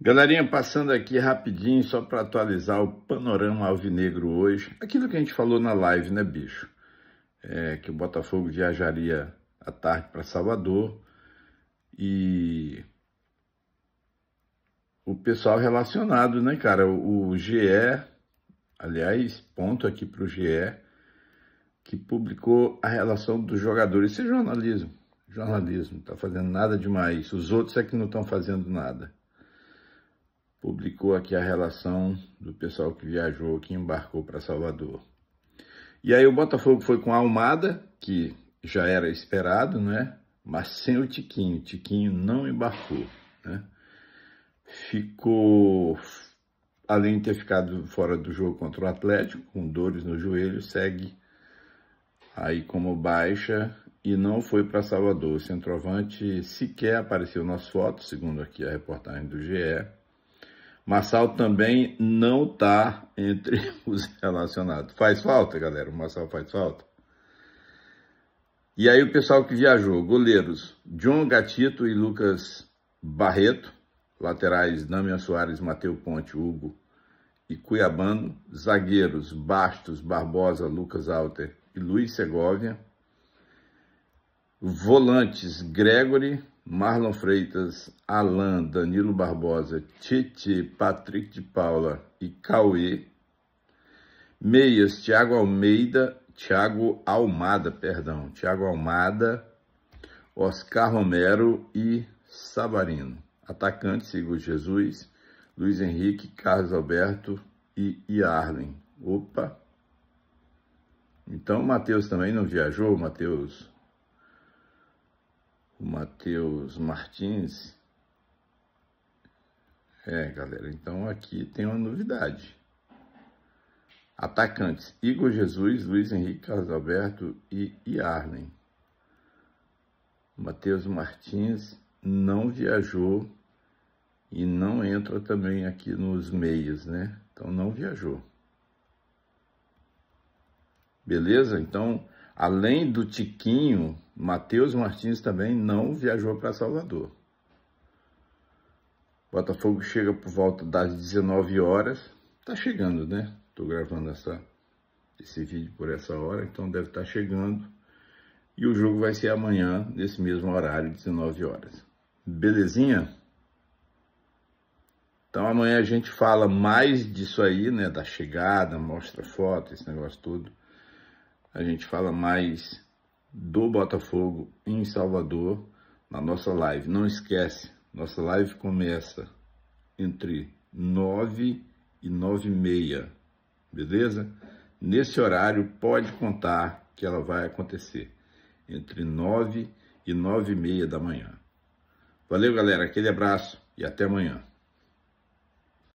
Galerinha, passando aqui rapidinho só para atualizar o panorama alvinegro hoje. Aquilo que a gente falou na live, né, bicho? É, que o Botafogo viajaria à tarde para Salvador e o pessoal relacionado, né, cara? O, o GE, aliás, ponto aqui para o GE, que publicou a relação dos jogadores. Isso é jornalismo, jornalismo, não está fazendo nada demais. Os outros é que não estão fazendo nada publicou aqui a relação do pessoal que viajou, que embarcou para Salvador. E aí o Botafogo foi com a Almada, que já era esperado, né? Mas sem o Tiquinho. O Tiquinho não embarcou, né? Ficou, além de ter ficado fora do jogo contra o Atlético, com dores no joelho, segue aí como baixa e não foi para Salvador. O centroavante sequer apareceu nas fotos, segundo aqui a reportagem do GE Marçal também não está entre os relacionados. Faz falta, galera. O Marçal faz falta. E aí o pessoal que viajou, goleiros, John Gatito e Lucas Barreto, laterais Damian Soares, Matheus Ponte, Hugo e Cuiabano, zagueiros Bastos, Barbosa, Lucas Alter e Luiz Segovia, volantes Gregory, Marlon Freitas, Alain, Danilo Barbosa, Titi, Patrick de Paula e Cauê. Meias, Thiago Almeida, Thiago Almada, perdão, Thiago Almada, Oscar Romero e Savarino. Atacante, Igor Jesus, Luiz Henrique, Carlos Alberto e Iarlen. Opa! Então o Matheus também não viajou, Matheus o Matheus Martins. É, galera, então aqui tem uma novidade. Atacantes, Igor Jesus, Luiz Henrique, Carlos Alberto e Yarlen. Matheus Martins não viajou e não entra também aqui nos meias, né? Então não viajou. Beleza? Então, além do Tiquinho, Matheus Martins também não viajou para Salvador. Botafogo chega por volta das 19 horas. Tá chegando, né? Tô gravando essa, esse vídeo por essa hora, então deve estar tá chegando. E o jogo vai ser amanhã, nesse mesmo horário, 19 horas. Belezinha? Então amanhã a gente fala mais disso aí, né? Da chegada, mostra foto, esse negócio todo. A gente fala mais do Botafogo em Salvador na nossa live. Não esquece, nossa live começa entre 9 e 9 e meia, beleza? Nesse horário pode contar que ela vai acontecer, entre 9 e 9 e meia da manhã. Valeu, galera, aquele abraço e até amanhã.